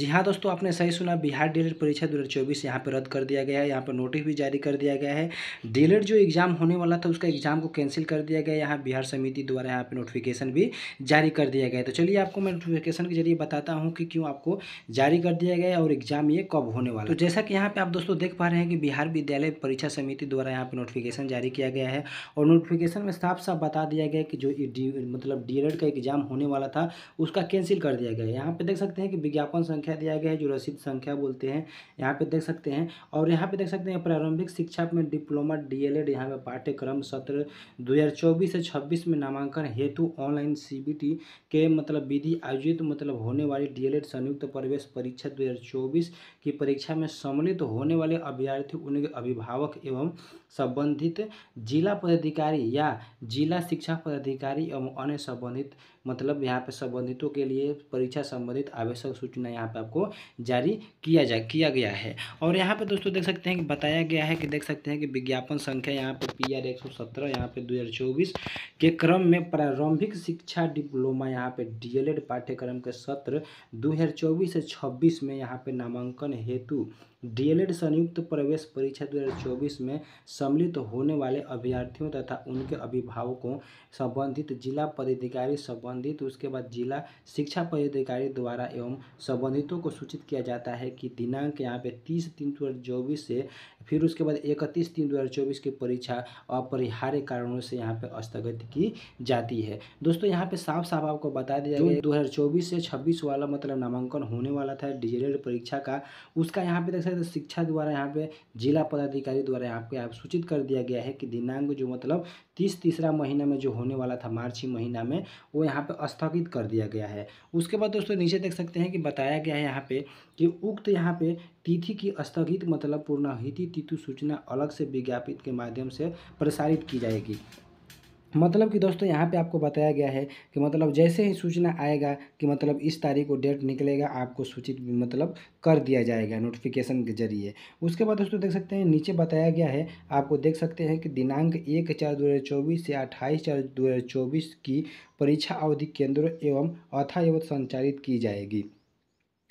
जी हाँ दोस्तों आपने सही सुना बिहार एड परीक्षा दो हज़ार चौबीस यहाँ पर रद्द कर दिया गया है यहाँ पर नोटिस भी जारी कर दिया गया है डीलर जो एग्ज़ाम होने वाला था उसका एग्ज़ाम को कैंसिल कर दिया गया है यहाँ बिहार समिति द्वारा यहाँ पर नोटिफिकेशन भी जारी कर दिया गया तो चलिए आपको मैं नोटिफिकेशन के जरिए बताता हूँ कि क्यों आपको जारी कर दिया गया है और एग्ज़ाम ये कब होने वाला तो जैसा कि यहाँ पर आप दोस्तों देख पा रहे हैं कि बिहार विद्यालय परीक्षा समिति द्वारा यहाँ पर नोटिफिकेशन जारी किया गया है और नोटिफिकेशन में साफ साफ बता दिया गया कि जो मतलब डी का एग्ज़ाम होने वाला था उसका कैंसिल कर दिया गया है यहाँ पर देख सकते हैं कि विज्ञापन संख्या संख्या दिया गया है जो रसीद संख्या बोलते हैं यहाँ पे देख सकते हैं और यहाँ पे देख सकते हैं प्रारंभिक शिक्षा में डिप्लोमा डी एल एड यहाँ पर पाठ्यक्रम सत्र दो हज़ार चौबीस से छब्बीस में नामांकन हेतु ऑनलाइन सी बी टी के मतलब विधि आयोजित मतलब होने वाली डी एल एड संयुक्त प्रवेश परीक्षा दो हज़ार चौबीस की परीक्षा में सम्मिलित होने वाले अभ्यर्थी उनके अभिभावक एवं संबंधित जिला पदाधिकारी या जिला शिक्षा पदाधिकारी एवं अन्य संबंधित मतलब यहाँ पे संबंधितों के लिए परीक्षा संबंधित आवश्यक सूचना यहाँ पे आपको जारी किया जा किया गया है और यहाँ पे दोस्तों देख सकते हैं कि बताया गया है कि देख सकते हैं कि विज्ञापन संख्या यहाँ पे पी आर एक सौ सत्रह यहाँ पे दो हज़ार चौबीस के क्रम में प्रारंभिक शिक्षा डिप्लोमा यहाँ पे डीएलएड पाठ्यक्रम के सत्र दो हज़ार चौबीस से छब्बीस में यहाँ पर नामांकन हेतु डीएलएड संयुक्त प्रवेश परीक्षा 2024 में सम्मिलित होने वाले अभ्यर्थियों तथा उनके अभिभावकों संबंधित जिला पदाधिकारी संबंधित उसके बाद जिला शिक्षा पदाधिकारी द्वारा एवं संबंधितों को सूचित किया जाता है कि दिनांक यहाँ पे तीस तीन दो चौबीस से फिर उसके बाद इकतीस तीन दो की परीक्षा अपरिहार्य कारणों से यहाँ पे स्थगित की जाती है दोस्तों यहाँ पे साफ साफ आपको बता दिया गया दो से छब्बीस वाला मतलब नामांकन होने वाला था डीएलएड परीक्षा का उसका यहाँ पे सकते तो शिक्षा द्वारा यहाँ पे जिला पदाधिकारी द्वारा यहाँ पे आप सूचित कर दिया गया है कि दिनांक जो मतलब तीस तीसरा महीना में जो होने वाला था मार्च ही महीना में वो यहाँ पे स्थगित कर दिया गया है उसके बाद दोस्तों नीचे देख सकते हैं कि बताया गया है यहाँ पे कि उक्त यहाँ पे तिथि की स्थगित मतलब पूर्णाहिति तिथु सूचना अलग से विज्ञापित के माध्यम से प्रसारित की जाएगी मतलब कि दोस्तों यहाँ पे आपको बताया गया है कि मतलब जैसे ही सूचना आएगा कि मतलब इस तारीख को डेट निकलेगा आपको सूचित मतलब कर दिया जाएगा नोटिफिकेशन के जरिए उसके बाद दोस्तों देख सकते हैं नीचे बताया गया है आपको देख सकते हैं कि दिनांक एक चार दो हज़ार चौबीस से अट्ठाईस चार दो हज़ार चौबीस की परीक्षा अवधि केंद्रों एवं अथायवत संचालित की जाएगी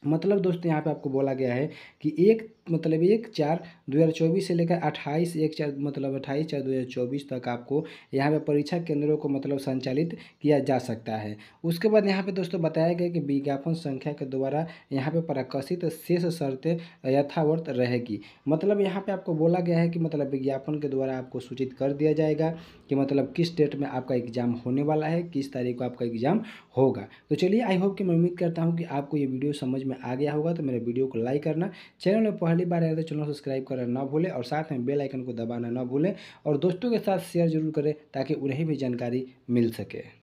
मतलब दोस्तों यहाँ पे आपको बोला गया है कि एक मतलब एक चार दो हज़ार चौबीस से लेकर अट्ठाईस एक चार मतलब अट्ठाईस चार दो हज़ार चौबीस तक आपको यहाँ पे परीक्षा केंद्रों को मतलब संचालित किया जा सकता है उसके बाद यहाँ पे दोस्तों बताया गया कि विज्ञापन संख्या के द्वारा यहाँ पे प्रकाशित शेष शर्तें यथावर्त रहेगी मतलब यहाँ पर आपको बोला गया है कि मतलब विज्ञापन के द्वारा आपको सूचित कर दिया जाएगा कि मतलब किस डेट में आपका एग्ज़ाम होने वाला है किस तारीख को आपका एग्ज़ाम होगा तो चलिए आई होप कि मैं उम्मीद करता हूँ कि आपको ये वीडियो समझ में आ गया होगा तो मेरे वीडियो को लाइक करना चैनल में पहली बार आए तो चैनल सब्सक्राइब करना ना भूलें और साथ में बेल आइकन को दबाना ना भूलें और दोस्तों के साथ शेयर जरूर करें ताकि उन्हें भी जानकारी मिल सके